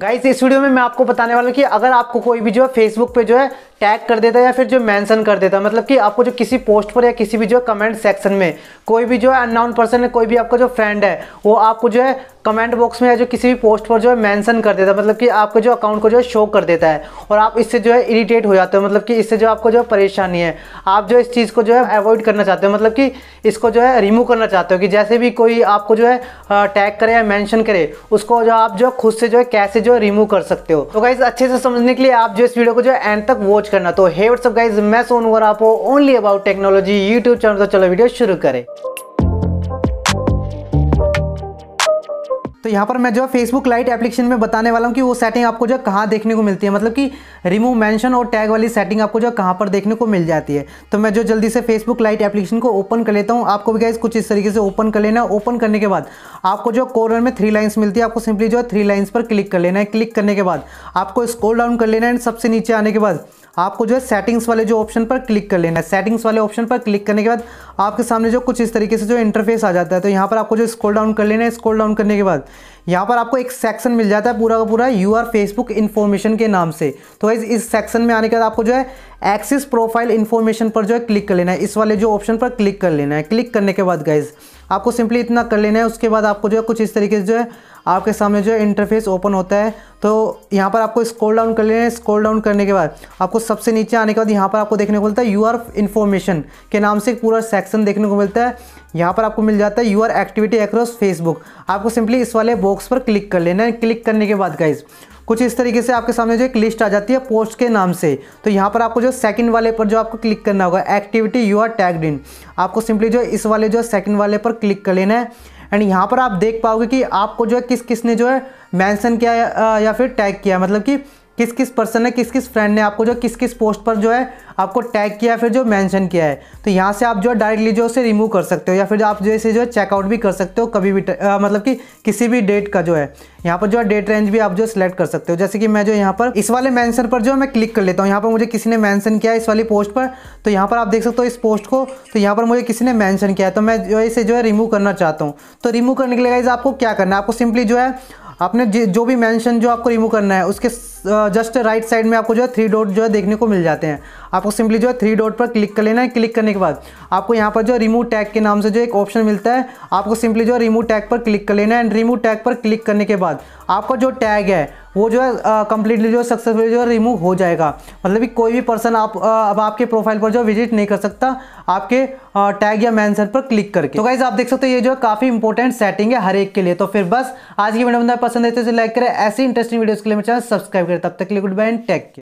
guys इस video में मैं आपको बताने वाला हूँ कि अगर आपको कोई भी जो है फेसबुक पे जो है टैग कर देता या फिर जो मेंशन कर देता मतलब कि आपको जो किसी पोस्ट पर या किसी भी जो कमेंट सेक्शन में कोई भी जो है अननाउन पर्सन है कोई भी आपका जो फ्रेंड है वो आपको जो है कमेंट बॉक्स में या जो किसी भी पोस्ट पर जो है मेंशन कर देता है मतलब कि आपके जो अकाउंट को जो है शो कर देता है और आप इससे जो है इरीटेट हो जाते हो मतलब कि इससे जो आपको जो है परेशानी है आप जो इस चीज़ को जो है अवॉइड करना चाहते हो मतलब कि इसको जो है रिमूव करना चाहते हो कि जैसे भी कोई आपको जो है टैग करे या मैंशन करे उसको जो आप जो खुद से जो है कैसे जो है रिमूव कर सकते हो तो गाइज अच्छे से समझने के लिए आप जो इस वीडियो को जो है एंड तक वॉच सर्च करना तो हे व्हाट्सअप गाइज मैं सोनू और आप only about technology YouTube channel तो चलो वीडियो शुरू करें तो यहाँ पर मैं जो है फेसबुक लाइट एप्लीकेशन में बताने वाला हूँ कि वो सेटिंग आपको जो है कहाँ देखने को मिलती है मतलब कि रिमूव मेंशन और टैग वाली सेटिंग आपको जो है कहाँ पर देखने को मिल जाती है तो मैं जो जल्दी से फेसबुक लाइट एप्लीकेशन को ओपन कर लेता हूँ आपको भी गाइज कुछ इस तरीके से ओपन कर लेना ओपन करने के बाद आपको जो कॉर्नर में थ्री लाइन्स मिलती है आपको सिंपली जो है थ्री लाइन्स पर क्लिक कर लेना है क्लिक करने के बाद आपको स्क्रोल डाउन कर लेना है एंड सबसे नीचे आने के बाद आपको जो है सेटिंग्स वाले जो ऑप्शन पर क्लिक कर लेना है सेटिंग्स वाले ऑप्शन पर क्लिक करने के बाद आपके सामने जो कुछ इस तरीके से जो इंटरफेस आ जाता है तो यहाँ पर आपको जो स्क्रॉल डाउन कर लेना है स्क्रॉल डाउन करने के बाद यहाँ पर आपको एक सेक्शन मिल जाता है पूरा का पूरा यू आर फेसबुक इन्फॉर्मेशन के नाम से तो इस इस सेक्शन में आने के बाद आपको जो है एक्सिस प्रोफाइल इन्फॉर्मेशन पर जो है क्लिक कर लेना है इस वाले जो ऑप्शन पर क्लिक कर लेना है क्लिक करने के बाद गाइज़ आपको सिंपली इतना कर लेना है उसके बाद आपको जो है कुछ इस तरीके से जो है आपके सामने जो है इंटरफेस ओपन होता है तो यहाँ पर आपको स्क्रॉल डाउन कर लेना है स्क्रॉल डाउन करने के बाद आपको सबसे नीचे आने के बाद यहाँ पर आपको देखने को मिलता है यू आर इन्फॉर्मेशन के नाम से पूरा सेक्शन देखने को मिलता है यहाँ पर आपको मिल जाता है your activity across Facebook आपको सिंपली इस वाले बॉक्स पर क्लिक कर लेना है क्लिक करने के बाद गाइज़ कुछ इस तरीके से आपके सामने जो एक लिस्ट आ जाती है पोस्ट के नाम से तो यहाँ पर आपको जो सेकंड वाले पर जो आपको क्लिक करना होगा activity you are tagged in आपको सिंपली जो इस वाले जो सेकंड वाले पर क्लिक कर लेना है एंड यहाँ पर आप देख पाओगे कि आपको जो है किस किसने जो है मैंसन किया या, या फिर टैग किया मतलब कि किस किस पर्सन ने किस किस फ्रेंड ने आपको जो किस किस पोस्ट पर जो है आपको टैग किया फिर जो मेंशन किया है तो यहाँ से आप जो है डायरेक्टली जो उसे रिमूव कर सकते हो या फिर आप जो इसे जो है चेकआउट भी कर सकते हो कभी भी आ, मतलब कि किसी भी डेट का जो है यहाँ पर जो है डेट रेंज भी आप जो सिलेक्ट कर सकते हो जैसे कि मैं जो यहाँ पर इस वाले मैंसन पर जो है मैं क्लिक कर लेता हूँ यहाँ पर मुझे किसी ने मैंसन किया इस वाली पोस्ट पर तो यहाँ पर आप देख सकते हो इस पोस्ट को तो यहाँ पर मुझे किसी ने मैंशन किया है तो मैं जो इसे जो है रिमूव करना चाहता हूँ तो रिमूव करने के लिए आपको क्या करना है आपको सिंपली जो है आपने जो भी मेंशन जो आपको रिमूव करना है उसके जस्ट राइट साइड में आपको जो है थ्री डॉट जो है देखने को मिल जाते हैं आपको सिंपली जो है थ्री डॉट पर क्लिक कर लेना है क्लिक करने के बाद आपको यहाँ पर जो रिमूव टैग के नाम से जो एक ऑप्शन मिलता है आपको सिंपली जो है रिमूव टैग पर क्लिक कर लेना है एंड रिमूव टैग पर क्लिक करने के बाद आपका जो टैग है वो जो है कंप्लीटली uh, जो है सक्सेसफुली जो है रिमूव हो जाएगा मतलब कि कोई भी पर्सन आप आ, uh, अब आपके प्रोफाइल पर जो विजिट नहीं कर सकता आपके टैग uh, या मैंसन पर क्लिक करके तो गाइज आप देख सकते हो ये जो है काफ़ी इंपॉर्टेंट सेटिंग है हर एक के लिए तो फिर बस आज की वीडियो में पसंद है तो इसे लाइक करें ऐसी इंटरेस्टिंग वीडियोज़ के लिए मेरे चैनल सब्सक्राइब करें तब तक के लिए गुड बाय एंड टेक